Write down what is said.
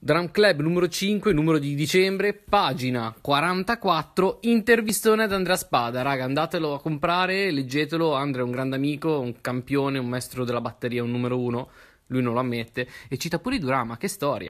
Drum Club numero 5, numero di dicembre, pagina 44, intervistone ad Andrea Spada. Raga, andatelo a comprare, leggetelo. Andrea è un grande amico, un campione, un maestro della batteria, un numero 1. Lui non lo ammette. E cita pure i Durama, che storia.